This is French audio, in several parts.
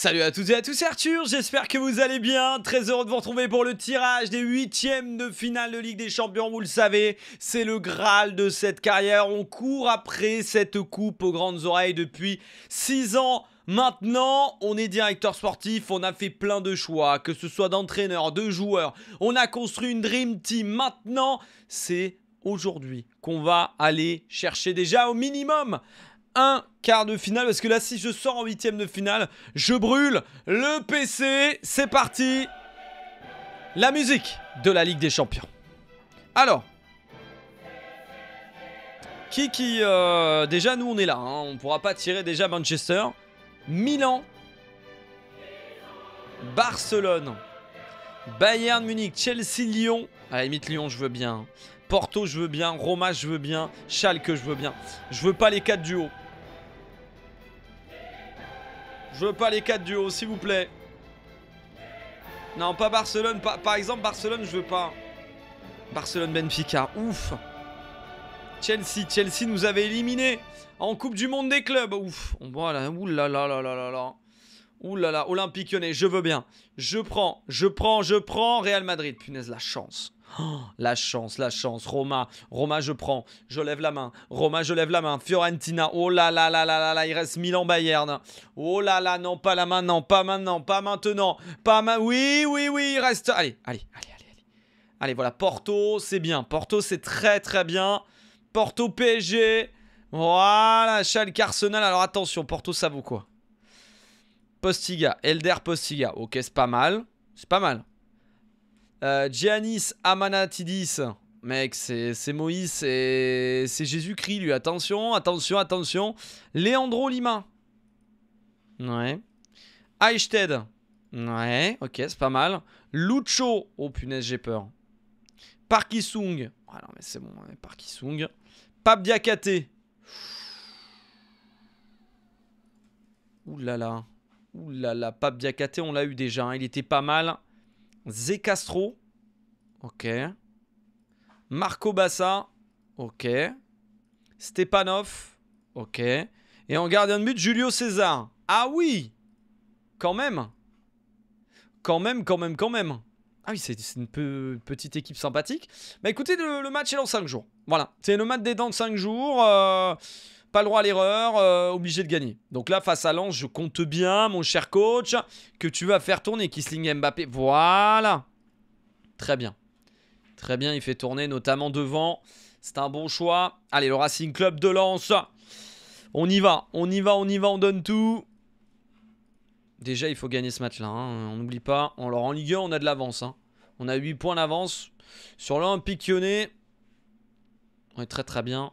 Salut à toutes et à tous, c'est Arthur, j'espère que vous allez bien. Très heureux de vous retrouver pour le tirage des huitièmes de finale de Ligue des Champions. Vous le savez, c'est le Graal de cette carrière. On court après cette coupe aux grandes oreilles depuis 6 ans. Maintenant, on est directeur sportif, on a fait plein de choix, que ce soit d'entraîneur, de joueur. On a construit une Dream Team. Maintenant, c'est aujourd'hui qu'on va aller chercher déjà au minimum un quart de finale parce que là si je sors en huitième de finale, je brûle le PC. C'est parti La musique de la Ligue des Champions. Alors, qui qui... Euh, déjà nous on est là, hein. on pourra pas tirer déjà Manchester. Milan. Barcelone. Bayern Munich, Chelsea, Lyon. À la Lyon je veux bien. Porto je veux bien, Roma je veux bien, Schalke je veux bien. Je veux pas les quatre du haut. Je veux pas les 4 du haut, s'il vous plaît. Non, pas Barcelone. Par, par exemple, Barcelone, je veux pas. Barcelone-Benfica, ouf. Chelsea, Chelsea nous avait éliminés en Coupe du Monde des clubs. Ouf, voilà, oulala, là là là là là. Ouh là là, Olympique Lyonnais, je veux bien. Je prends, je prends, je prends Real Madrid. Punaise, la chance. Oh, la chance, la chance. Roma, Roma, je prends. Je lève la main. Roma, je lève la main. Fiorentina. Oh là là là là là là. Il reste Milan Bayern. Oh là là, non, pas la maintenant. non, pas maintenant, pas maintenant, pas Oui, oui, oui, il reste. Allez, allez, allez, allez, allez. voilà. Porto, c'est bien. Porto, c'est très très bien. Porto PSG. Voilà, Schalke Arsenal. Alors attention, Porto, ça vaut quoi Postiga, Elder Postiga. Ok, c'est pas mal. C'est pas mal. Euh, Giannis Amanatidis. Mec, c'est Moïse, c'est Jésus-Christ, lui. Attention, attention, attention. Leandro Lima. Ouais. Eichted. Ouais, ok, c'est pas mal. Lucho. Oh punaise, j'ai peur. Parkisung. Ah mais c'est bon, Parkisung. Diakate. Ouh là là. Ouh là là, Diakate, on l'a eu déjà. Hein. Il était pas mal. Zé Castro. Ok. Marco Bassa. Ok. Stepanov. Ok. Et en gardien de but, Julio César. Ah oui Quand même Quand même, quand même, quand même. Ah oui, c'est une petite équipe sympathique. Bah écoutez, le, le match est dans 5 jours. Voilà. C'est le match des dents de 5 jours. Euh pas le droit à l'erreur, euh, obligé de gagner. Donc là, face à Lens, je compte bien, mon cher coach, que tu vas faire tourner Kissling Mbappé. Voilà. Très bien. Très bien, il fait tourner, notamment devant. C'est un bon choix. Allez, le Racing Club de Lens. On y va, on y va, on y va, on donne tout. Déjà, il faut gagner ce match-là. Hein. On n'oublie pas. Alors, en Ligue 1, on a de l'avance. Hein. On a 8 points d'avance. Sur l'Olympique Lyonnais, on est très très bien.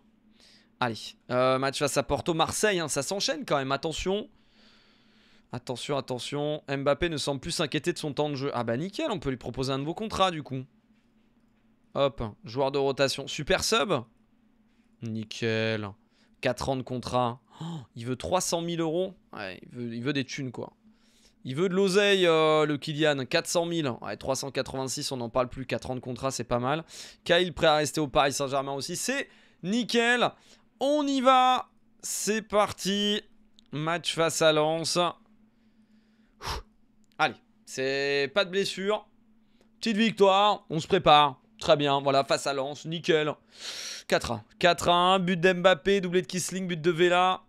Allez, euh, match face à Porto, Marseille, hein, ça s'enchaîne quand même, attention. Attention, attention. Mbappé ne semble plus s'inquiéter de son temps de jeu. Ah bah nickel, on peut lui proposer un nouveau contrat du coup. Hop, joueur de rotation. Super sub Nickel. 4 ans de contrat. Oh, il veut 300 000 euros. Ouais, il veut, des thunes quoi. Il veut de l'oseille, euh, le Kylian. 400 000. Ouais, 386, on n'en parle plus. 4 ans de contrat, c'est pas mal. Kyle prêt à rester au Paris Saint-Germain aussi. C'est nickel. On y va C'est parti Match face à Lens. Allez, c'est pas de blessure. Petite victoire, on se prépare. Très bien, voilà, face à Lens, nickel. 4-1. 4-1, but d'Mbappé, doublé de Kissling, but de Vela.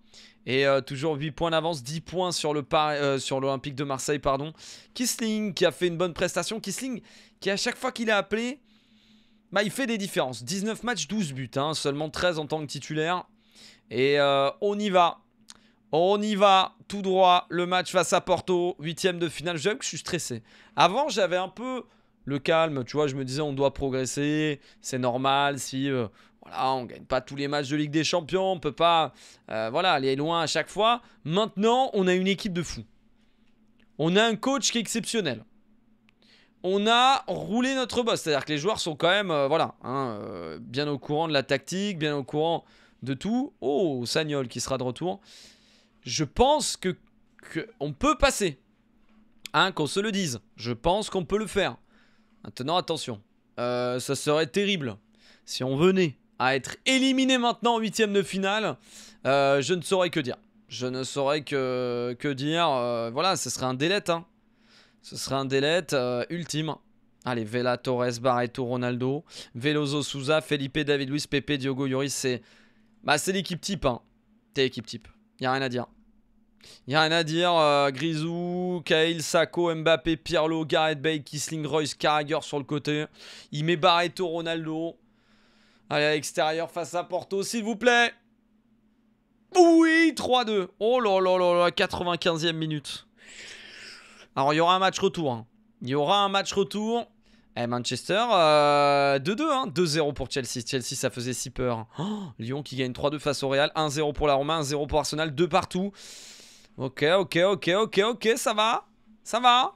Et euh, toujours 8 points d'avance, 10 points euh, sur l'Olympique de Marseille. pardon. Kissling qui a fait une bonne prestation. Kissling qui à chaque fois qu'il est appelé, bah, il fait des différences. 19 matchs, 12 buts, hein, seulement 13 en tant que titulaire. Et euh, on y va. On y va tout droit. Le match face à Porto, huitième de finale. Je que je suis stressé. Avant, j'avais un peu le calme. Tu vois, je me disais, on doit progresser. C'est normal si euh, voilà, on gagne pas tous les matchs de Ligue des Champions. On peut pas euh, voilà, aller loin à chaque fois. Maintenant, on a une équipe de fous. On a un coach qui est exceptionnel on a roulé notre boss. C'est-à-dire que les joueurs sont quand même, euh, voilà, hein, euh, bien au courant de la tactique, bien au courant de tout. Oh, Sagnol qui sera de retour. Je pense que, peut passer. Hein, qu'on se le dise. Je pense qu'on peut le faire. Maintenant, attention. Euh, ça serait terrible si on venait à être éliminé maintenant en huitième de finale. je ne saurais que dire. Je ne saurais que, que dire. voilà, ce serait un délai, hein. Ce serait un délai euh, ultime. Allez, Vela, Torres, Barreto, Ronaldo, Veloso, Souza, Felipe, David Luiz, Pepe, Diogo, Lloris, c'est bah, l'équipe type. Hein. T'es l'équipe type. Y a rien à dire. Il Y a rien à dire. Euh, Grisou, Kael, Sako, Mbappé, Pirlo, Gareth Bale, Kisling, Royce, Carragher sur le côté. Il met Barreto, Ronaldo. Allez, à l'extérieur, face à Porto, s'il vous plaît. Oui, 3-2. Oh là là là là, 95e minute. Alors, il y aura un match retour. Hein. Il y aura un match retour. Et eh, Manchester, 2-2, euh, 2-0 hein. pour Chelsea. Chelsea, ça faisait si peur. Oh, Lyon qui gagne 3-2 face au Real. 1-0 pour la Roma, 1-0 pour Arsenal, 2 partout. Ok, ok, ok, ok, ok, ça va. Ça va.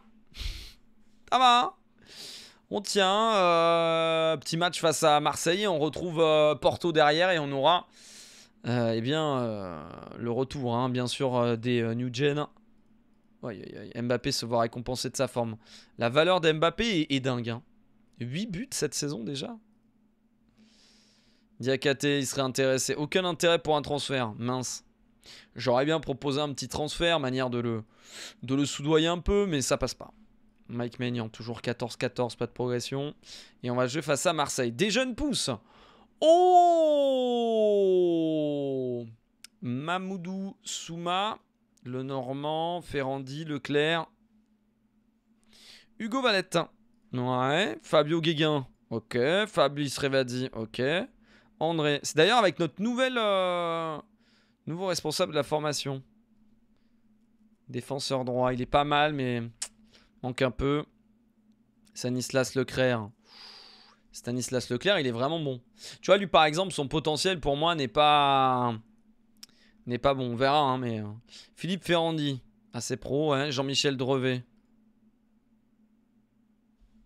Ça va. On tient. Euh, petit match face à Marseille. On retrouve euh, Porto derrière et on aura eh bien, le retour, hein, bien sûr, des New Gen. Ouais, Mbappé se voit récompensé de sa forme. La valeur d'Mbappé est, dingue. 8 hein. buts cette saison déjà. Diakate, il serait intéressé. Aucun intérêt pour un transfert. Mince. J'aurais bien proposé un petit transfert, manière de le, le soudoyer un peu, mais ça passe pas. Mike Maignan, toujours 14-14, pas de progression. Et on va jouer face à Marseille. Des jeunes pousses. Oh Mamoudou Souma. Le Normand, Ferrandi, Leclerc. Hugo Valette, Ouais. Fabio Guéguin. Ok. Fabrice Revadi. Ok. André. C'est d'ailleurs avec notre nouvelle. Euh, nouveau responsable de la formation. Défenseur droit. Il est pas mal, mais manque un peu. Stanislas Leclerc. Stanislas Leclerc, il est vraiment bon. Tu vois, lui, par exemple, son potentiel, pour moi, n'est pas n'est pas bon. On verra, hein, mais... Euh. Philippe Ferrandi, assez pro. Jean-Michel Drevet.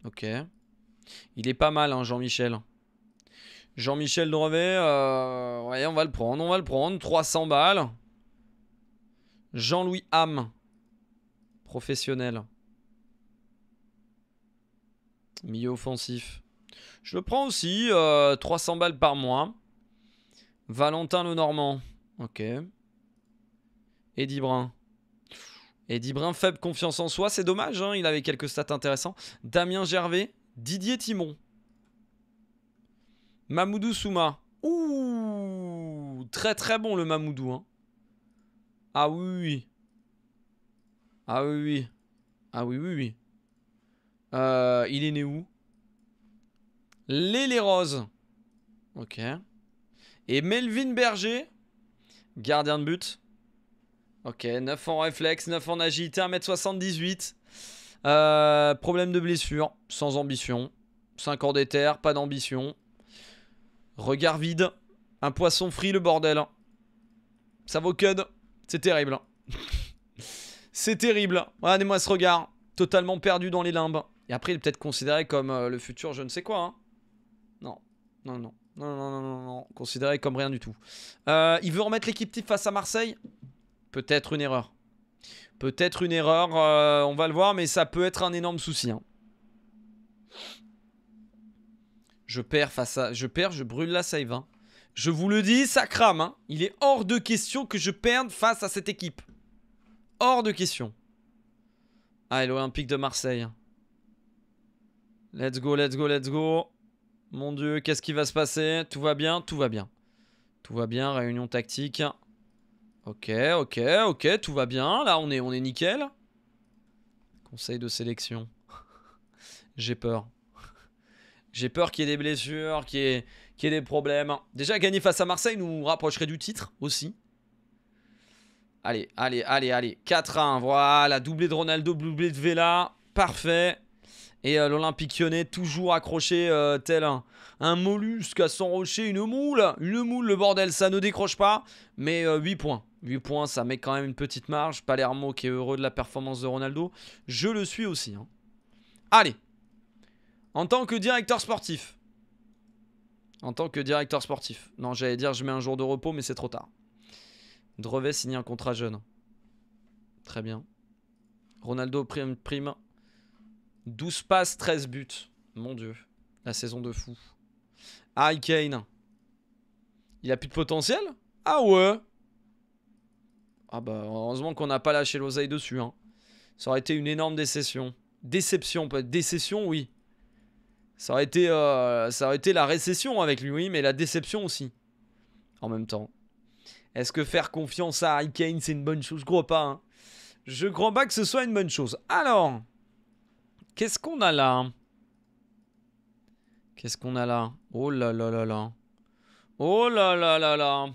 Ok. Il est pas mal, hein, Jean-Michel. Jean-Michel Drevet, euh, on va le prendre, on va le prendre. 300 balles. Jean-Louis Ham, professionnel. Milieu offensif. Je le prends aussi, 300 euh, balles par mois. Valentin Lenormand. Ok. Eddie Brun. Eddie Brun, faible confiance en soi. C'est dommage, hein, il avait quelques stats intéressants. Damien Gervais. Didier Timon. Mamoudou Souma. Ouh Très très bon le Mamoudou. Hein. Ah oui, oui. Ah oui, oui. Ah oui, oui, oui. Ah euh, il est né où Les Ok. Et Melvin Berger. Gardien de but. Ok, 9 en réflexe, 9 en agilité, 1m78. Euh, problème de blessure, sans ambition. 5 ans d'éther, pas d'ambition. Regard vide. Un poisson frit, le bordel. Ça vaut cud. C'est terrible. C'est terrible. Regardez-moi ce regard. Totalement perdu dans les limbes. Et après, il est peut-être considéré comme euh, le futur je ne sais quoi. Hein. Non, non, non. Non, non, non, non, non. Considéré comme rien du tout. Euh, il veut remettre l'équipe type face à Marseille Peut-être une erreur. Peut-être une erreur, euh, on va le voir, mais ça peut être un énorme souci. Hein. Je perds face à... Je perds, je brûle la save. Hein. Je vous le dis, ça crame. Hein. Il est hors de question que je perde face à cette équipe. Hors de question. Ah, l'Olympique de Marseille. Let's go, let's go, let's go. Mon dieu, qu'est-ce qui va se passer Tout va bien, tout va bien. Tout va bien, réunion tactique. Ok, ok, ok, tout va bien. Là, on est, on est nickel. Conseil de sélection. J'ai peur. J'ai peur qu'il y ait des blessures, qu'il y, y, ait des problèmes. Déjà, gagner face à Marseille nous rapprocherait du titre aussi. Allez, allez, allez, allez. 4-1, voilà. Doublé de Ronaldo, doublé de Vela. Parfait. Et euh, l'Olympique lyonnais toujours accroché euh, tel un, mollusque à son rocher, une moule, une moule le bordel, ça ne décroche pas. Mais 8 euh, points, 8 points, ça met quand même une petite marge. Palermo qui est heureux de la performance de Ronaldo, je le suis aussi. Hein. Allez, en tant que directeur sportif, en tant que directeur sportif, non j'allais dire je mets un jour de repos mais c'est trop tard. Drevet signe un contrat jeune. Très bien. Ronaldo prime, prime 12 passes, 13 buts. Mon dieu, la saison de fou. Harry Kane. Il a plus de potentiel Ah ouais Ah bah heureusement qu'on n'a pas lâché l'oseille dessus. Hein. Ça aurait été une énorme décession. Déception, peut-être. Décession, oui. Ça aurait, été, euh, ça aurait été la récession avec lui, oui, mais la déception aussi. En même temps. Est-ce que faire confiance à Harry Kane, c'est une bonne chose Je crois pas. Je hein. Je crois pas que ce soit une bonne chose. Alors, Qu'est-ce qu'on a là Qu'est-ce qu'on a là Oh là là là là. Oh là là là là.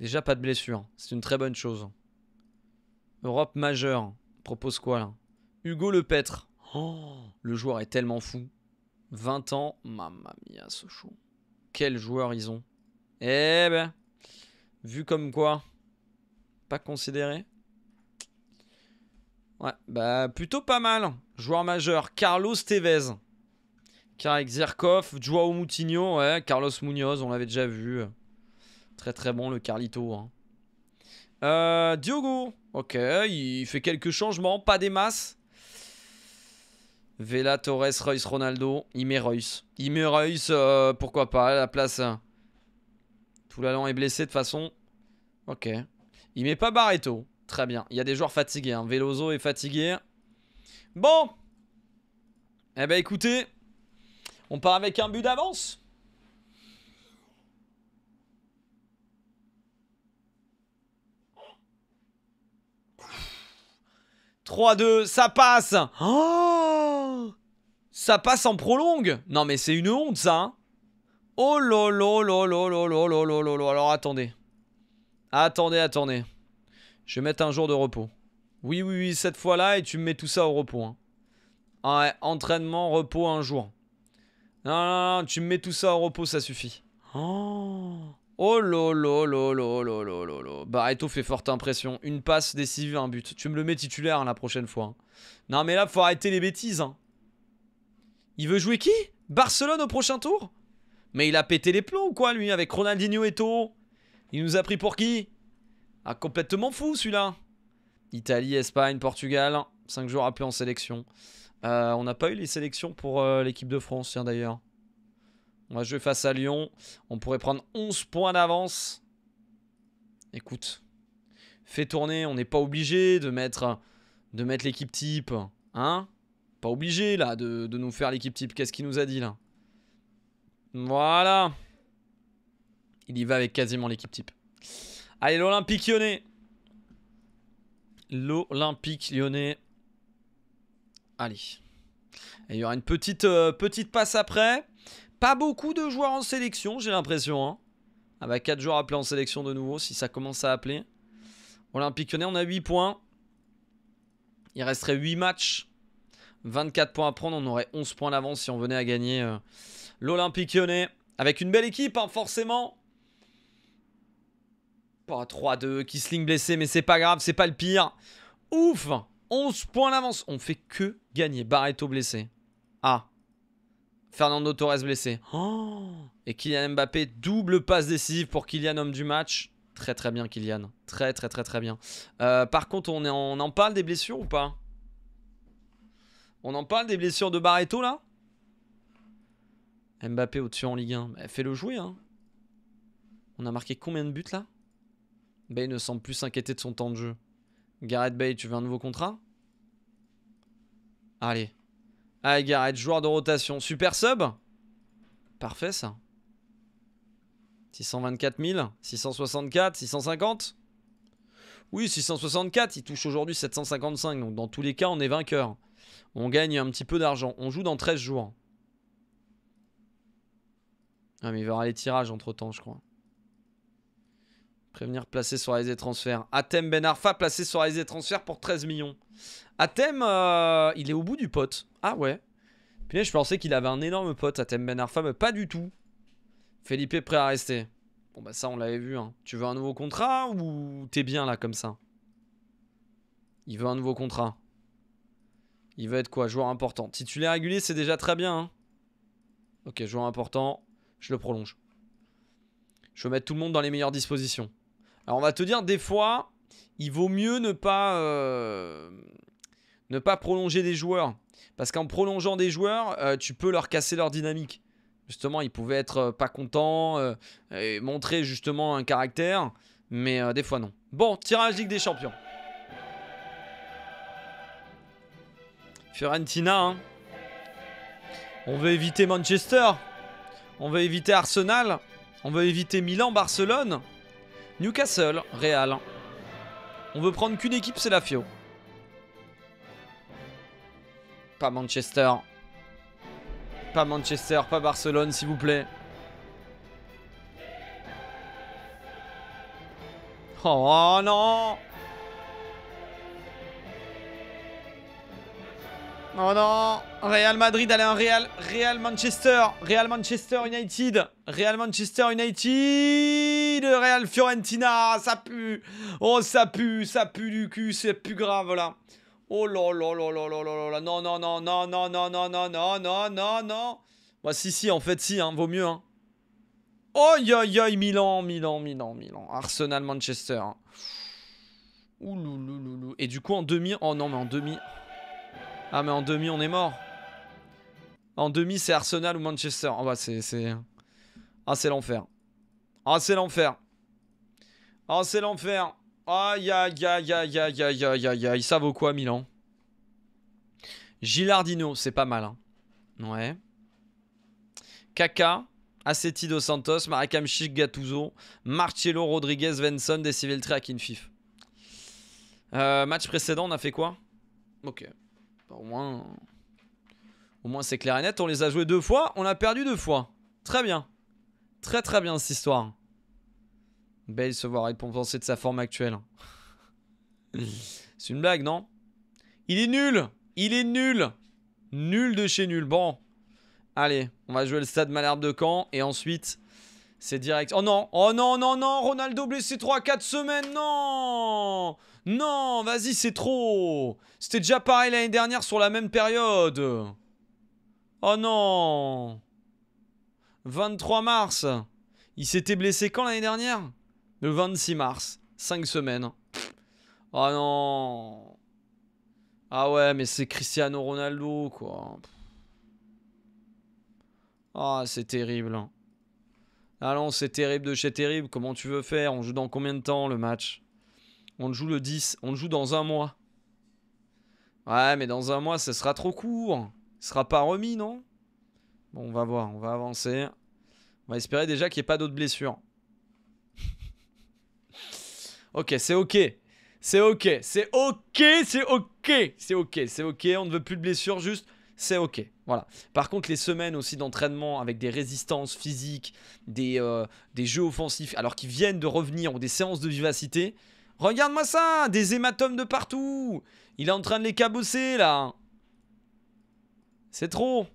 Déjà pas de blessure. C'est une très bonne chose. Europe majeure. Propose quoi là Hugo Le oh, le joueur est tellement fou. 20 ans. Mamma mia, show. Quel joueur ils ont. Eh ben. Vu comme quoi. Pas considéré Ouais, bah plutôt pas mal. Joueur majeur, Carlos Tevez. Karek Zerkov, Joao Moutinho, ouais, Carlos Munoz, on l'avait déjà vu. Très très bon le Carlito. Hein. Euh, Diogo, ok, il fait quelques changements, pas des masses. Vela, Torres, Reus, Ronaldo, il met Reus. Il met pourquoi pas, à la place. Hein. Tout l'allant est blessé de façon. Ok. Il met pas Barreto. Très bien. Il y a des joueurs fatigués. Hein. Veloso est fatigué. Bon. Eh ben écoutez, on part avec un but d'avance. « 3-2, ça passe oh Ça passe en prolongue Non mais c'est une honte ça hein. Oh lolo lolo lolo lolo lolo Alors attendez. Attendez, attendez. Je vais mettre un jour de repos. Oui, oui, oui, cette fois-là, et tu me mets tout ça au repos. Hein. Ouais, entraînement, repos, un jour. Non, non, tu me mets tout ça au repos, ça suffit. Oh Oh lolo lolo lolo lolo. Barreto fait forte impression. Une passe décisive, un but. Tu me le mets titulaire hein, la prochaine fois. Hein. Non mais là, faut arrêter les bêtises. Il veut jouer qui Barcelone au prochain tour Mais il a pété les plombs ou quoi lui avec Ronaldinho et Toro Il nous a pris pour qui ah, complètement fou celui-là. Italie, Espagne, Portugal. 5 jours après en sélection. Euh, on n'a pas eu les sélections pour euh, l'équipe de France, tiens d'ailleurs. On va jouer face à Lyon. On pourrait prendre 11 points d'avance. Écoute, fais tourner. On n'est pas obligé de mettre, de mettre l'équipe type. Hein Pas obligé là de, de nous faire l'équipe type. Qu'est-ce qu'il nous a dit là Voilà. Il y va avec quasiment l'équipe type. Allez, l'Olympique lyonnais. L'Olympique lyonnais. Allez. il y aura une petite, euh, petite passe après. Pas beaucoup de joueurs en sélection, j'ai l'impression. Hein. Ah bah 4 joueurs appelés en sélection de nouveau, si ça commence à appeler. Olympique lyonnais, on a 8 points. Il resterait 8 matchs. 24 points à prendre, on aurait 11 points d'avance si on venait à gagner euh, l'Olympique lyonnais. Avec une belle équipe, hein, forcément. Oh, 3-2, Kissling blessé, mais c'est pas grave, c'est pas le pire. Ouf 11 points d'avance. On fait que gagner. Barreto blessé. Ah. Fernando Torres blessé. Oh. Et Kylian Mbappé, double passe décisive pour Kylian, homme du match. Très très bien, Kylian. Très très très très bien. Euh, par contre, on, en, parle des blessures ou pas On en parle des blessures de Barreto là Mbappé au-dessus en Ligue 1. Fais-le jouer. Hein. On a marqué combien de buts là Bay ne semble plus s'inquiéter de son temps de jeu. Gareth Bay, tu veux un nouveau contrat Allez. Allez, Gareth, joueur de rotation. Super sub Parfait, ça. 624 000 664 650 Oui, 664. Il touche aujourd'hui 755. Donc, dans tous les cas, on est vainqueur. On gagne un petit peu d'argent. On joue dans 13 jours. Ah, mais il va y avoir les tirages entre-temps, je crois venir placé sur les transferts. Atem Ben Arfa placé sur les transferts pour 13 millions. Atem, euh, il est au bout du pote. Ah ouais. Puis je pensais qu'il avait un énorme pote, Atem Ben Arfa, mais pas du tout. Felipe prêt à rester. Bon bah ça on l'avait vu. Hein. Tu veux un nouveau contrat ou t'es bien là comme ça Il veut un nouveau contrat. Il veut être quoi Joueur important. Titulaire régulier c'est déjà très bien. Hein. Ok, joueur important, je le prolonge. Je veux mettre tout le monde dans les meilleures dispositions. Alors on va te dire, des fois, il vaut mieux ne pas, euh, ne pas prolonger des joueurs. Parce qu'en prolongeant des joueurs, euh, tu peux leur casser leur dynamique. Justement, ils pouvaient être euh, pas contents, et montrer justement un caractère, mais des fois non. Bon, tirage Ligue des Champions. Fiorentina, hein. on veut éviter Manchester, on veut éviter Arsenal, on veut éviter Milan, Barcelone. Newcastle, Real. On veut prendre qu'une équipe, c'est la FIO. Pas Manchester. Pas Manchester, pas Barcelone, s'il vous plaît. Oh non Oh non Real Madrid, allez un Real, Real Manchester, Real Manchester United, Real Manchester United, le Real Fiorentina, ça pue Oh ça pue, ça pue du cul, c'est plus grave là Oh là là là là là là là non non non non non non non non non non non non Bah si si en fait si, hein, vaut mieux hein Oh yo yo Milan, Milan, Milan, Milan, Arsenal, Manchester loulou et du coup en demi, oh non mais en demi... Ah mais en demi on est mort. En demi c'est Arsenal ou Manchester. Ah bah c'est... Ah c'est l'enfer. Ah c'est l'enfer. Ah c'est l'enfer. Aïe aïe aïe aïe aïe aïe aïe aïe aïe. Ça vaut quoi Milan Gilardino, c'est pas mal. Hein. Ouais. Kaka, Aceti dos Santos, Marakamchik Gattuso, Marcello Rodriguez, Venson, Deciveltre, Akinfif. Euh, match précédent, on a fait quoi Ok. Bah, au moins, au moins c'est clair et net. On les a joués deux fois, on a perdu deux fois. Très bien. Très très bien cette histoire. Belle se voir récompenser de sa forme actuelle. c'est une blague, non Il est nul Il est nul Nul de chez nul. Bon. Allez, on va jouer le stade Malherbe de Caen et ensuite... C'est direct. Oh non, oh non, non, non, Ronaldo blessé 3-4 semaines, non non, vas-y, c'est trop C'était déjà pareil l'année dernière sur la même période. Oh non 23 mars. Il s'était blessé quand l'année dernière Le 26 mars. 5 semaines. Oh non Ah ouais, mais c'est Cristiano Ronaldo, quoi. Ah, oh, c'est terrible. Allons, ah c'est terrible de chez terrible. Comment tu veux faire On joue dans combien de temps le match on le joue le 10. On le joue dans un mois. Ouais, mais dans un mois, ce sera trop court. Ce sera pas remis, non Bon, on va voir. On va avancer. On va espérer déjà qu'il n'y ait pas d'autres blessures. ok, c'est ok. C'est ok. C'est ok. C'est ok. C'est ok. C'est ok. On ne veut plus de blessures, juste c'est ok. Voilà. Par contre, les semaines aussi d'entraînement avec des résistances physiques, des, euh, des jeux offensifs, alors qu'ils viennent de revenir, ou des séances de vivacité, Regarde-moi ça Des hématomes de partout Il est en train de les cabosser, là C'est trop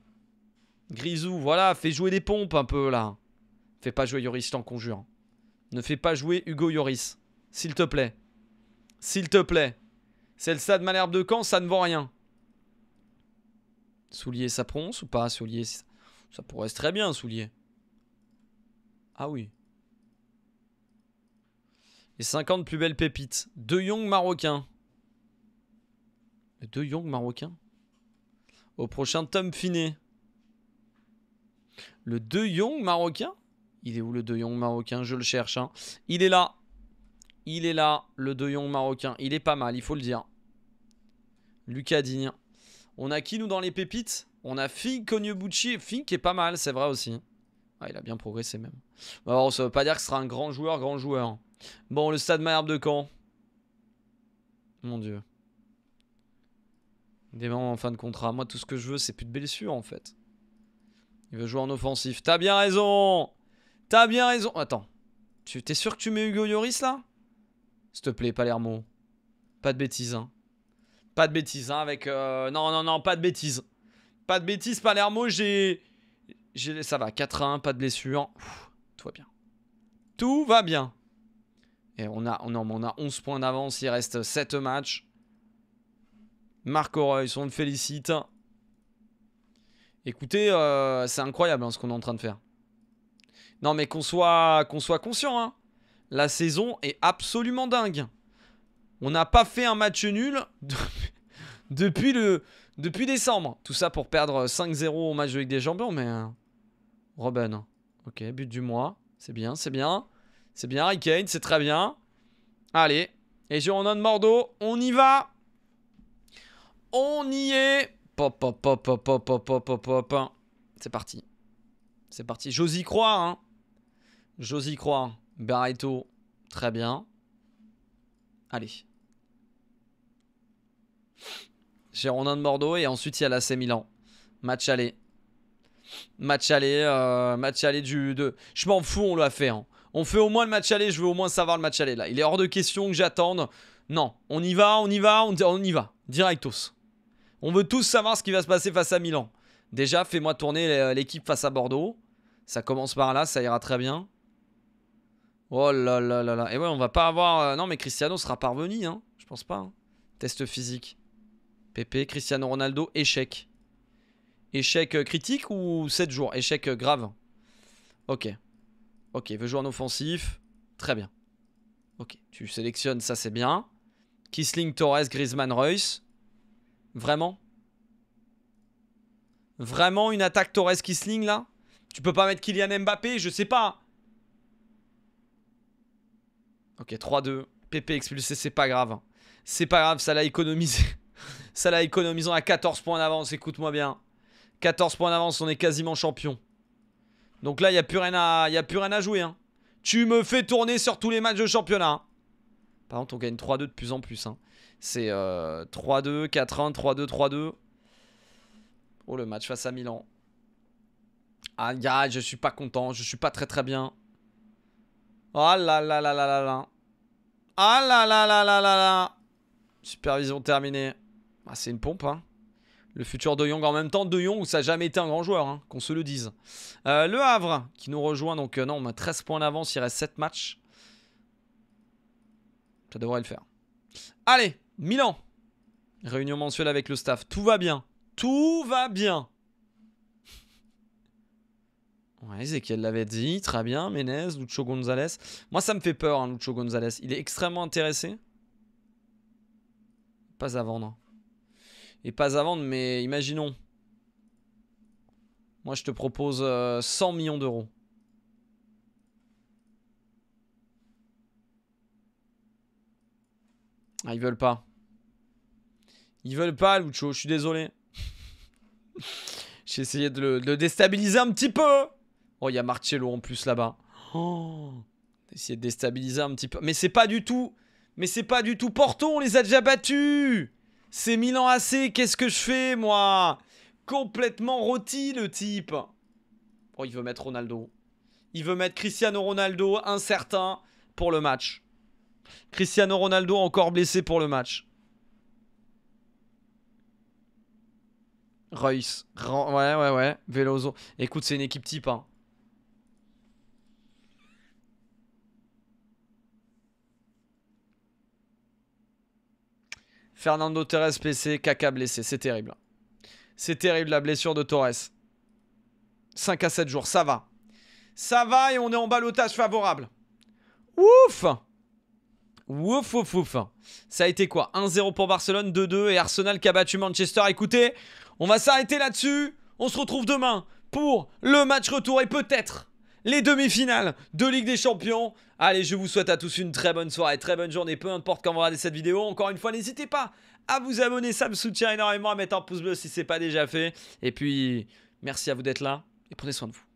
Grisou, voilà, fais jouer des pompes un peu, là. Fais pas jouer Yoris, je t'en conjure. Ne fais pas jouer Hugo Yoris. S'il te plaît. S'il te plaît. C'est le de Malherbe de Caen, ça ne vaut rien. Soulier, ça pronce ou pas Soulier, ça pourrait être très bien, Soulier. Ah oui. Les 50 plus belles pépites. De Jong marocain. De Jong marocain Au prochain tome finé. Le De Jong marocain Il est où le De Jong marocain Je le cherche. Hein. Il est là. Il est là, le De Jong marocain. Il est pas mal, il faut le dire. Lucas On a qui, nous, dans les pépites On a Fink, Konyobuchi. Fink est pas mal, c'est vrai aussi. Ah, il a bien progressé, même. Alors, ça veut pas dire que ce sera un grand joueur, grand joueur. Bon, le stade Maherbe de Caen. Mon dieu. Des en fin de contrat. Moi, tout ce que je veux, c'est plus de blessures, en fait. Il veut jouer en offensif. T'as bien raison T'as bien raison Attends. Tu T'es sûr que tu mets Hugo Yoris là S'il te plaît, Palermo. Pas de bêtises, hein. Pas de bêtises, hein, avec... Euh, non, non, non, pas de bêtises. Pas de bêtises, Palermo, j'ai... Ça va, 4-1, pas de blessure. tout va bien. Tout va bien. Et on a, on a 11 points d'avance, il reste 7 matchs. Marco Reus, on le félicite. Écoutez, euh, c'est incroyable hein, ce qu'on est en train de faire. Non mais qu'on soit, qu'on soit conscient, hein. la saison est absolument dingue. On n'a pas fait un match nul depuis, le, depuis décembre. Tout ça pour perdre 5-0 au match avec des Champions, mais... Euh, Robin, ok, but du mois, c'est bien, c'est bien. C'est bien, Harry c'est très bien. Allez, et un de Mordo, on y va On y est Pop, pop, pop, pop, pop, pop, pop, pop. C'est parti. C'est parti. J'ose y croire, hein. J'ose y croire. Barreto, très bien. Allez. Girondin de Mordo et ensuite il y a l'AC Milan. Match aller. Match aller, euh, match aller du. 2. Je m'en fous, on l'a fait. Hein. On fait au moins le match aller, je veux au moins savoir le match aller là. Il est hors de question que j'attende. Non, on y va, on y va, on, on y va. Directos. On veut tous savoir ce qui va se passer face à Milan. Déjà, fais-moi tourner l'équipe face à Bordeaux. Ça commence par là, ça ira très bien. Oh là là là là. Et ouais, on va pas avoir... Euh, non, mais Cristiano sera parvenu, hein. Je pense pas. Hein. Test physique. PP, Cristiano Ronaldo, échec. Échec euh, critique ou 7 jours Échec euh, grave. Ok. Ok, veut jouer en offensif. Très bien. Ok, tu sélectionnes, ça c'est bien. Kisling, Torres, Griezmann, Royce. Vraiment Vraiment une attaque Torres Kisling là Tu peux pas mettre Kylian Mbappé, je sais pas. Ok, 3-2. PP expulsé, c'est pas grave. C'est pas grave, ça l'a économisé. ça l'a économisé à 14 points d'avance, écoute-moi bien. 14 points d'avance, on est quasiment champion. Donc là, il n'y a, plus rien à, y a plus rien à jouer. Hein. Tu me fais tourner sur tous les matchs de championnat. Hein. Par contre, on gagne 3-2 de plus en plus. Hein. C'est 3-2, 4-1, 3-2, 3-2. Oh, le match face à Milan. Ah, je je suis pas content. Je suis pas très très bien. oh là là là là là là. Ah là là là là là là. Supervision terminée. Ah, c'est une pompe, hein. Le futur de Young. en même temps. De Young, ça n'a jamais été un grand joueur, hein, qu'on se le dise. Euh, le Havre qui nous rejoint. Donc, euh, non, on a 13 points d'avance. Il reste 7 matchs. Ça devrait le faire. Allez, Milan. Réunion mensuelle avec le staff. Tout va bien. Tout va bien. Ouais, Zekiel l'avait dit. Très bien. Menez, Lucho Gonzalez. Moi, ça me fait peur, hein, Lucho Gonzalez. Il est extrêmement intéressé. Pas à vendre et pas à vendre, mais imaginons. Moi, je te propose 100 euh, millions d'euros. Ah, ils veulent pas. Ils veulent pas, Lucho, je suis désolé. J'ai essayé de le, déstabiliser un petit peu. Oh, il y a Marcello en plus là-bas. Oh, essayer de déstabiliser un petit peu. Mais c'est pas du tout. Mais c'est pas du tout Porto, on les a déjà battus. C'est Milan AC, qu'est-ce que je fais, moi Complètement rôti, le type Oh, il veut mettre Ronaldo. Il veut mettre Cristiano Ronaldo, incertain, pour le match. Cristiano Ronaldo encore blessé pour le match. Royce. Ouais, ouais, ouais. Veloso. Écoute, c'est une équipe type, hein. Fernando Torres PC, Kaka blessé. C'est terrible. C'est terrible la blessure de Torres. 5 à 7 jours, ça va. Ça va et on est en balotage favorable. Ouf Ouf, ouf, ouf. Ça a été quoi 1-0 pour Barcelone, 2-2 et Arsenal qui a battu Manchester. Écoutez, on va s'arrêter là-dessus. On se retrouve demain pour le match retour et peut-être les demi-finales de Ligue des Champions. Allez, je vous souhaite à tous une très bonne soirée, très bonne journée, peu importe quand vous regardez cette vidéo. Encore une fois, n'hésitez pas à vous abonner, ça me soutient énormément, à mettre un pouce bleu si ce n'est pas déjà fait. Et puis, merci à vous d'être là et prenez soin de vous.